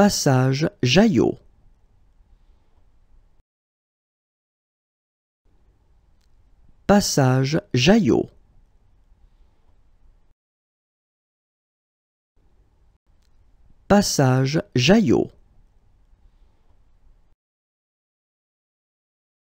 Passage Jaillot Passage Jaillot Passage Jaillot